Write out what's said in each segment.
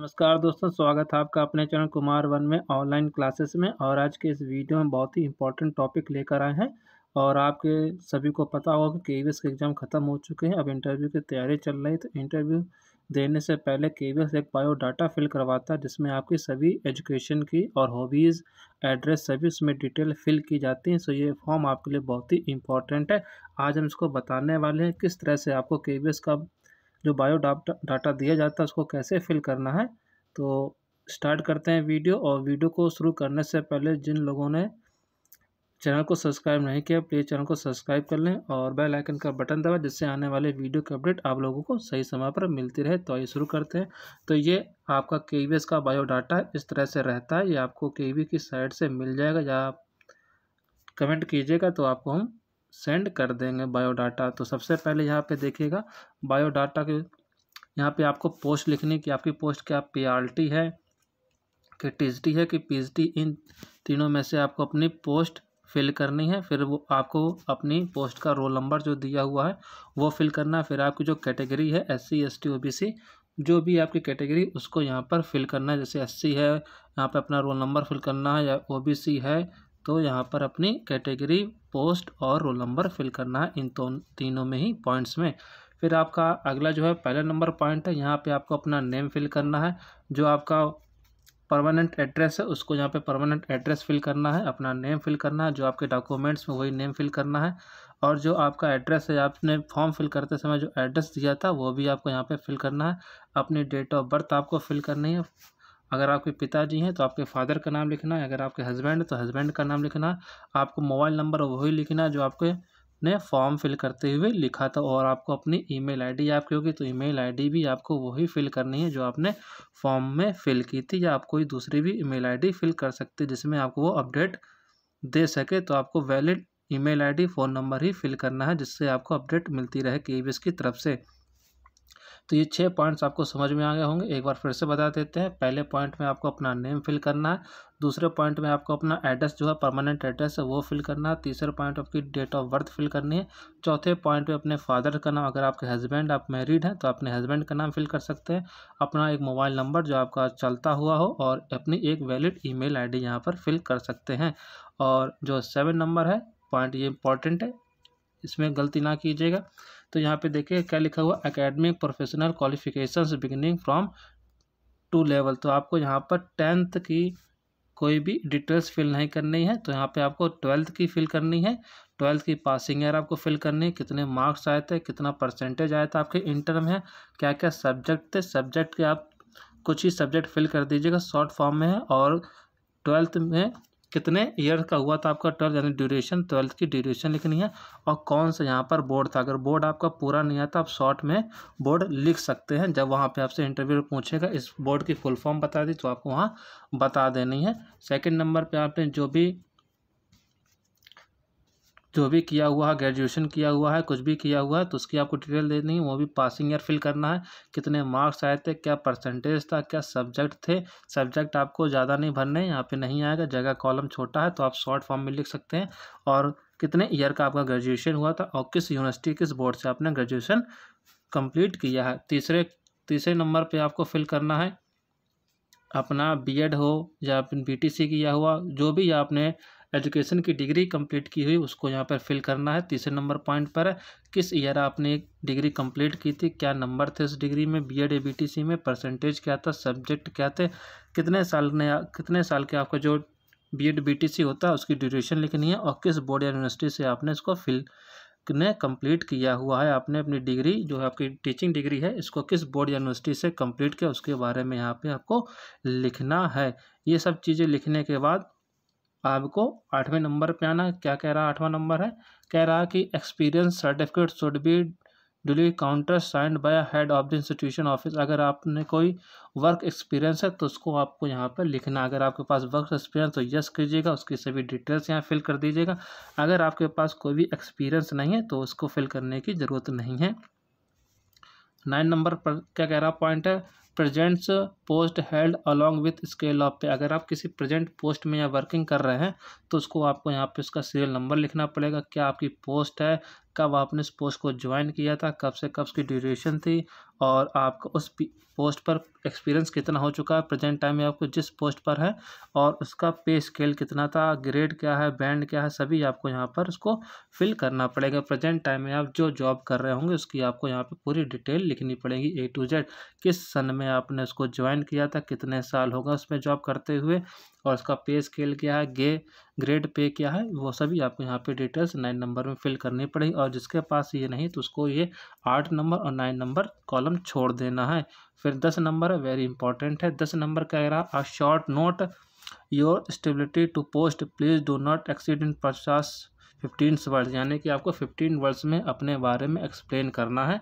नमस्कार दोस्तों स्वागत है आपका अपने चैनल कुमार वन में ऑनलाइन क्लासेस में और आज के इस वीडियो में बहुत ही इंपॉर्टेंट टॉपिक लेकर आए हैं और आपके सभी को पता होगा कि के वी के एग्ज़ाम ख़त्म हो चुके हैं अब इंटरव्यू की तैयारी चल रही है तो इंटरव्यू देने से पहले केवीएस एक बायोडाटा फिल करवाता है जिसमें आपकी सभी एजुकेशन की और हॉबीज़ एड्रेस सभी उसमें डिटेल फिल की जाती हैं सो ये फॉर्म आपके लिए बहुत ही इंपॉर्टेंट है आज हम इसको बताने वाले हैं किस तरह से आपको के का जो बायो डाटा डाटा दिया जाता है उसको कैसे फिल करना है तो स्टार्ट करते हैं वीडियो और वीडियो को शुरू करने से पहले जिन लोगों ने चैनल को सब्सक्राइब नहीं किया प्लीज़ चैनल को सब्सक्राइब कर लें और बेल आइकन का बटन दबाएं जिससे आने वाले वीडियो के अपडेट आप लोगों को सही समय पर मिलती रहे तो आइए शुरू करते हैं तो ये आपका के का बायोडाटा इस तरह से रहता है ये आपको के की साइट से मिल जाएगा या आप कमेंट कीजिएगा तो आपको हम सेंड कर देंगे बायोडाटा तो सबसे पहले यहाँ पे देखिएगा बायोडाटा के यहाँ पे आपको पोस्ट लिखनी कि आपकी पोस्ट क्या टी है कि टी है कि डी इन तीनों में से आपको अपनी पोस्ट फिल करनी है फिर वो आपको अपनी पोस्ट का रोल नंबर जो दिया हुआ है वो फिल करना है फिर आपकी जो कैटेगरी है S C S T O B C जो भी आपकी कैटेगरी उसको यहाँ पर फिल करना है जैसे एस सी है यहाँ पर अपना रोल नंबर फिल करना है या ओ बी सी है तो यहाँ पर अपनी कैटेगरी पोस्ट और रोल नंबर फिल करना है इन तो, तीनों में ही पॉइंट्स में फिर आपका अगला जो है पहला नंबर पॉइंट है यहाँ पे आपको अपना नेम फिल करना है जो आपका परमानेंट एड्रेस है उसको यहाँ पे परमानेंट एड्रेस फिल करना है अपना नेम फिल करना है जो आपके डॉक्यूमेंट्स में वही नेम फिल करना है और जो आपका एड्रेस है आपने फॉर्म फिल करते समय जो एड्रेस दिया था वो भी आपको यहाँ पे फिल करना है अपनी डेट ऑफ बर्थ आपको फिल करनी है अगर आपके पिताजी हैं तो आपके फादर का नाम लिखना है अगर आपके हस्बैंड तो हस्बैंड का नाम लिखना आपको मोबाइल नंबर वही लिखना जो आपके ने फॉर्म फिल करते हुए लिखा था और आपको अपनी ईमेल आईडी आपकी होगी तो ईमेल आईडी भी आपको वही फिल करनी है जो आपने फॉर्म में फिल की थी या आप कोई दूसरी भी ईमेल आईडी फिल कर सकते जिसमें आपको वो अपडेट दे सके तो आपको valid email ID phone number ही फिल करना है जिससे आपको अपडेट मिलती रहे के की तरफ से तो ये छः पॉइंट्स आपको समझ में आ गए होंगे एक बार फिर से बता देते हैं पहले पॉइंट में आपको अपना नेम फिल करना है दूसरे पॉइंट में आपको अपना एड्रेस जो है परमानेंट एड्रेस है वो फिल करना है तीसरे पॉइंट आपकी डेट ऑफ बर्थ फिल करनी है चौथे पॉइंट में अपने फादर का नाम अगर आपके हस्बैंड आप मैरिड हैं तो अपने हस्बैंड का नाम फिल कर सकते हैं अपना एक मोबाइल नंबर जो आपका चलता हुआ हो और अपनी एक वैलिड आई डी यहाँ पर फिल कर सकते हैं और जो सेवन नंबर है पॉइंट ये इंपॉर्टेंट है इसमें गलती ना कीजिएगा तो यहाँ पे देखिए क्या लिखा हुआ academic professional qualifications beginning from two level तो आपको यहाँ पर टेंथ की कोई भी डिटेल्स फिल नहीं करनी है तो यहाँ पे आपको ट्वेल्थ की फिल करनी है ट्वेल्थ की पासिंग ईयर आपको फिल करनी है कितने मार्क्स आए थे कितना परसेंटेज आया था आपके इंटर में क्या क्या सब्जेक्ट थे सब्जेक्ट के आप कुछ ही सब्जेक्ट फिल कर दीजिएगा शॉर्ट फॉर्म में है और ट्वेल्थ में कितने ईयर का हुआ था आपका ट्वेल्थ यानी ड्यूरेशन ट्वेल्थ की ड्यूरेशन लिखनी है और कौन सा यहाँ पर बोर्ड था अगर बोर्ड आपका पूरा नहीं आता तो आप शॉर्ट में बोर्ड लिख सकते हैं जब वहाँ पे आपसे इंटरव्यू पूछेगा इस बोर्ड की फुल फॉर्म बता दी तो आपको वहाँ बता देनी है सेकेंड नंबर पर आपने जो भी जो भी किया हुआ है ग्रेजुएशन किया हुआ है कुछ भी किया हुआ है तो उसकी आपको डिटेल देनी है वो भी पासिंग ईयर फिल करना है कितने मार्क्स आए थे क्या परसेंटेज था क्या सब्जेक्ट थे सब्जेक्ट आपको ज़्यादा नहीं भरने यहाँ पे नहीं आएगा जगह कॉलम छोटा है तो आप शॉर्ट फॉर्म में लिख सकते हैं और कितने ईयर का आपका ग्रेजुएशन हुआ था और किस यूनिवर्सिटी किस बोर्ड से आपने ग्रेजुएशन कम्प्लीट किया है तीसरे तीसरे नंबर पर आपको फिल करना है अपना बी हो या टी सी किया हुआ जो भी आपने एजुकेशन की डिग्री कंप्लीट की हुई उसको यहाँ पर फिल करना है तीसरे नंबर पॉइंट पर किस ईयर आपने डिग्री कंप्लीट की थी क्या नंबर थे उस डिग्री में B Ed A B T C में परसेंटेज क्या था सब्जेक्ट क्या थे कितने साल ने कितने साल के आपका जो B Ed B T C होता है उसकी ड्यूरेशन लिखनी है और किस बोर्ड या यूनिवर्सिटी से आपने इसको फिल ने कंप्लीट किया हुआ है आपने अपनी डिग्री जो है आपकी टीचिंग डिग्री है इसको किस बोर्ड यूनिवर्सिटी से कंप्लीट किया उसके बारे में यहाँ पे आपको लिखना है ये सब चीज़ें लिखने के बाद आपको आठवें नंबर पे आना क्या कह रहा आठवां नंबर है कह रहा कि experience certificate should be delivery countersigned by head of the institution office अगर आपने कोई वर्क एक्सपीरियंस है तो उसको आपको यहाँ पर लिखना अगर आपके पास वर्क एक्सपीरियंस तो यस कीजिएगा उसकी सभी डिटेल्स यहाँ फिल कर दीजिएगा अगर आपके पास कोई भी एक्सपीरियंस नहीं है तो उसको फिल करने की ज़रूरत नहीं है नाइन नंबर पर क्या कह रहा पॉइंट है presents post held along with scale of pay अगर आप किसी प्रेजेंट पोस्ट में या वर्किंग कर रहे हैं तो उसको आपको यहाँ पे उसका सीरियल नंबर लिखना पड़ेगा क्या आपकी पोस्ट है कब आपने इस पोस्ट को ज्वाइन किया था कब से कब उसकी ड्यूरेशन थी और आपका उस पोस्ट पर एक्सपीरियंस कितना हो चुका है प्रेजेंट टाइम में आपको जिस पोस्ट पर है और उसका पे स्केल कितना था ग्रेड क्या है बैंड क्या है सभी आपको यहाँ पर उसको फिल करना पड़ेगा प्रेजेंट टाइम में आप जो जॉब कर रहे होंगे उसकी आपको यहाँ पे पूरी डिटेल लिखनी पड़ेगी ए टू जेड किस सन में आपने उसको ज्वाइन किया था कितने साल होगा उसमें जॉब करते हुए और इसका पे स्केल क्या है गे ग्रेड पे क्या है वो सभी आपको यहाँ पे डिटेल्स नाइन नंबर में फिल करनी पड़ेगी और जिसके पास ये नहीं तो उसको ये आठ नंबर और नाइन नंबर कॉलम छोड़ देना है फिर दस नंबर वेरी इंपॉर्टेंट है दस नंबर कह रहा है short note your stability to post please do not exceed in पचास फिफ्टीन वर्ड्स यानी कि आपको फिफ्टीन वर्ड्स में अपने बारे में एक्सप्लेन करना है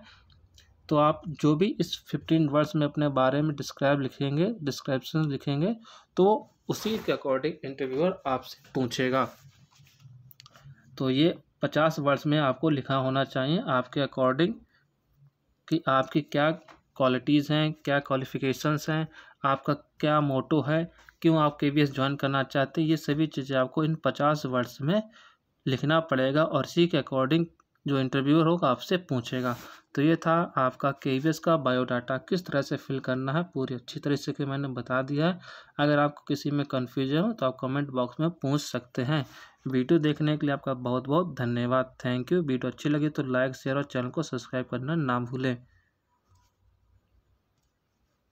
तो आप जो भी इस फिफ्टीन वर्ड्स में अपने बारे में डिस्क्राइब लिखेंगे डिस्क्रिप्शन लिखेंगे तो उसी के अकॉर्डिंग इंटरव्यूअर आपसे पूछेगा तो ये पचास वर्ड्स में आपको लिखा होना चाहिए आपके अकॉर्डिंग कि आपकी क्या क्वालिटीज़ हैं क्या क्वालिफ़िकेशंस हैं आपका क्या मोटो है क्यों आप के ज्वाइन करना चाहते हैं ये सभी चीज़ें आपको इन पचास वर्ड्स में लिखना पड़ेगा और इसी के अकॉर्डिंग जो इंटरव्यूअर होगा आपसे पूछेगा तो ये था आपका के का बायोडाटा किस तरह से फिल करना है पूरी अच्छी तरह से मैंने बता दिया है अगर आपको किसी में कन्फ्यूजन हो तो आप कमेंट बॉक्स में पूछ सकते हैं वीडियो देखने के लिए आपका बहुत बहुत धन्यवाद थैंक यू वीडियो अच्छी लगी तो लाइक शेयर और चैनल को सब्सक्राइब करना ना भूलें